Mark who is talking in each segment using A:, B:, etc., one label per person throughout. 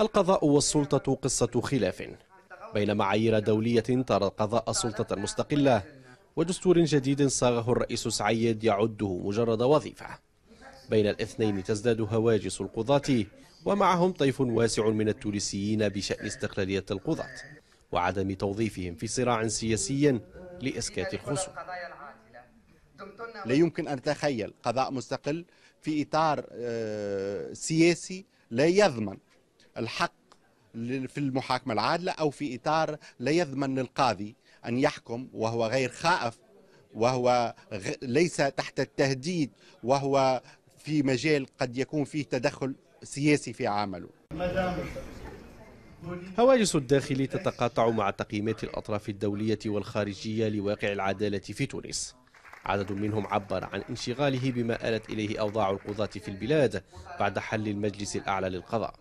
A: القضاء والسلطة قصة خلاف بين معايير دولية ترى القضاء سلطة مستقلة ودستور جديد صاغه الرئيس سعيد يعده مجرد وظيفة بين الاثنين تزداد هواجس القضاة ومعهم طيف واسع من التونسيين بشأن استقلالية القضاة وعدم توظيفهم
B: في صراع سياسي لإسكات الخصوم لا يمكن أن تخيل قضاء مستقل في إطار آه، سياسي لا يضمن الحق في المحاكمة العادلة أو في إطار لا يضمن للقاضي أن يحكم وهو غير خائف وهو ليس تحت التهديد وهو في مجال قد يكون فيه تدخل سياسي في عمله
A: هواجس الداخل تتقاطع مع تقييمات الأطراف الدولية والخارجية لواقع العدالة في تونس عدد منهم عبر عن انشغاله بما آلت إليه أوضاع القضاة في البلاد بعد حل المجلس الأعلى للقضاء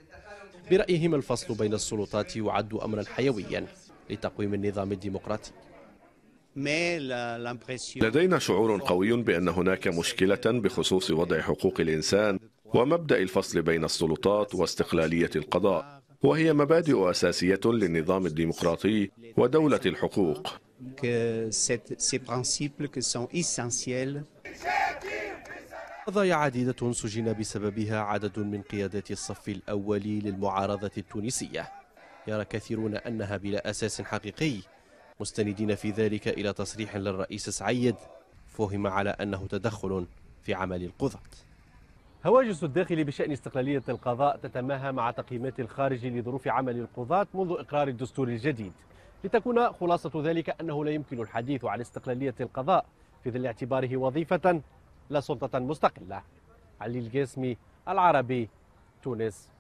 A: برأيهم الفصل بين السلطات يعد أمرا حيويا لتقويم النظام الديمقراطي لدينا شعور قوي بأن هناك مشكلة بخصوص وضع حقوق الإنسان ومبدأ الفصل بين السلطات واستقلالية القضاء وهي مبادئ أساسية للنظام الديمقراطي ودولة الحقوق que euh, ces principes qui sont essentiels قضايا عديدة سجن بسببها عدد من قيادات الصف الأول للمعارضة التونسية يرى كثيرون أنها بلا أساس حقيقي مستندين في ذلك إلى تصريح للرئيس سعيد فهم على أنه تدخل في عمل القضاة هواجس الداخل بشأن استقلالية القضاء تتماهى مع تقييمات الخارج لظروف عمل القضاة منذ إقرار الدستور الجديد لتكون خلاصة ذلك أنه لا يمكن الحديث عن استقلالية القضاء في ظل اعتباره وظيفة لا سلطة مستقلة علي القاسمي العربي تونس